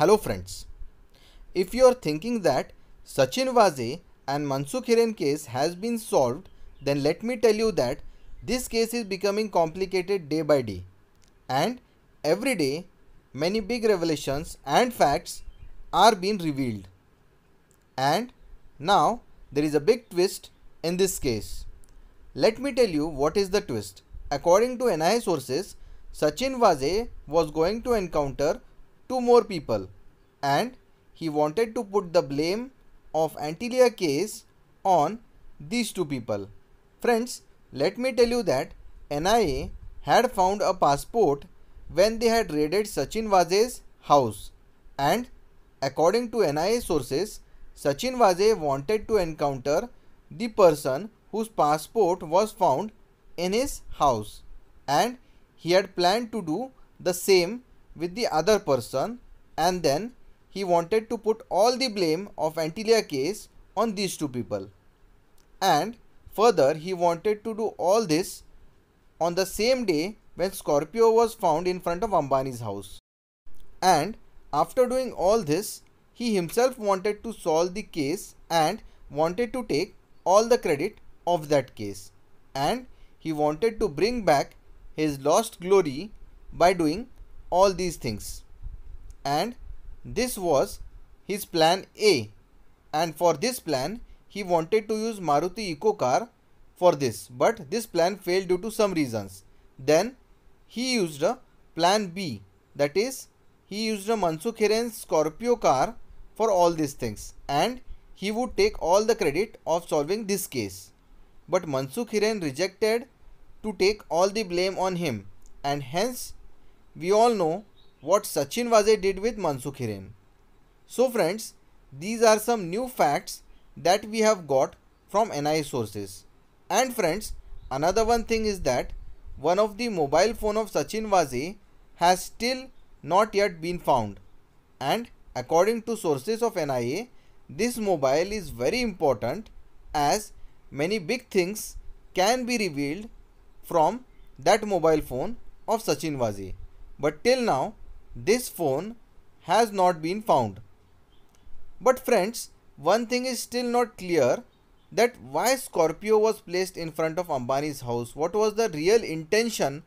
Hello friends. If you are thinking that Sachin Vaze and Mansukh Hiren case has been solved, then let me tell you that this case is becoming complicated day by day. And every day, many big revelations and facts are being revealed. And now there is a big twist in this case. Let me tell you what is the twist. According to NIA sources, Sachin Vaze was going to encounter Two more people and he wanted to put the blame of Antilia case on these two people. Friends, let me tell you that NIA had found a passport when they had raided Sachin Vaze's house and according to NIA sources, Sachin Vaze wanted to encounter the person whose passport was found in his house and he had planned to do the same with the other person and then he wanted to put all the blame of Antilia case on these two people. And further he wanted to do all this on the same day when Scorpio was found in front of Ambani's house. And after doing all this, he himself wanted to solve the case and wanted to take all the credit of that case. And he wanted to bring back his lost glory by doing all these things and this was his plan A and for this plan he wanted to use Maruti Eco car for this but this plan failed due to some reasons. Then he used a plan B that is he used a Mansukh Hiren Scorpio car for all these things and he would take all the credit of solving this case. But Mansukh Hiren rejected to take all the blame on him and hence we all know what Sachin Vaze did with Mansukh Hiren. So friends, these are some new facts that we have got from NI sources. And friends, another one thing is that one of the mobile phone of Sachin Vaze has still not yet been found. And according to sources of NIA, this mobile is very important as many big things can be revealed from that mobile phone of Sachin Vaze but till now this phone has not been found. But friends, one thing is still not clear that why Scorpio was placed in front of Ambani's house. What was the real intention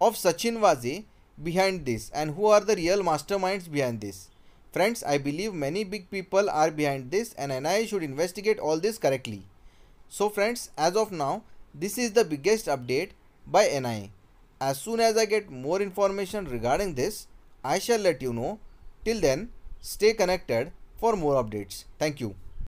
of Sachin Wazi behind this and who are the real masterminds behind this? Friends, I believe many big people are behind this and NIA should investigate all this correctly. So friends, as of now, this is the biggest update by NIA. As soon as I get more information regarding this, I shall let you know. Till then, stay connected for more updates. Thank you.